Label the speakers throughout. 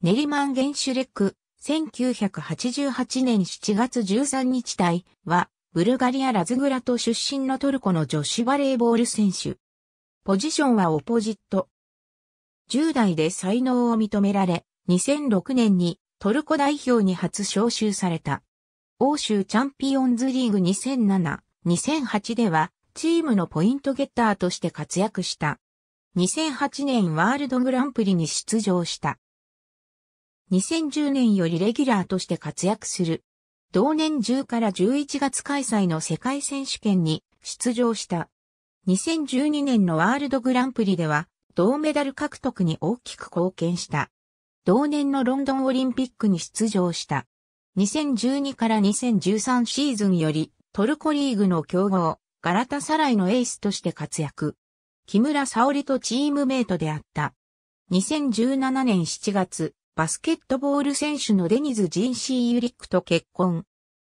Speaker 1: ネリマン・ゲンシュレック、1988年7月13日隊、は、ブルガリア・ラズグラト出身のトルコの女子バレーボール選手。ポジションはオポジット。10代で才能を認められ、2006年にトルコ代表に初招集された。欧州チャンピオンズリーグ2007、2008ではチームのポイントゲッターとして活躍した。2008年ワールドグランプリに出場した。2010年よりレギュラーとして活躍する。同年10から11月開催の世界選手権に出場した。2012年のワールドグランプリでは銅メダル獲得に大きく貢献した。同年のロンドンオリンピックに出場した。2012から2013シーズンよりトルコリーグの強豪、ガラタサライのエースとして活躍。木村沙織とチームメイトであった。2017年7月、バスケットボール選手のデニズ・ジンシー・ユリックと結婚。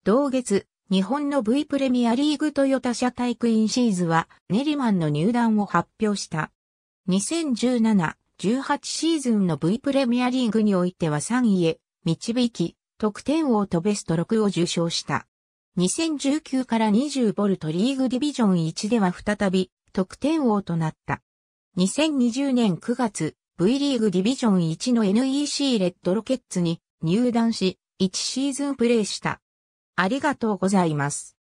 Speaker 1: 同月、日本の V プレミアリーグトヨタ社体クイーンシーズはネリマンの入団を発表した。2017-18シーズンの V プレミアリーグにおいては3位へ導き、得点王とベスト6を受賞した。2019から20ボルトリーグディビジョン1では再び得点王となった。2020年9月、V リーグディビジョン1の NEC レッドロケッツに入団し、1シーズンプレーした。ありがとうございます。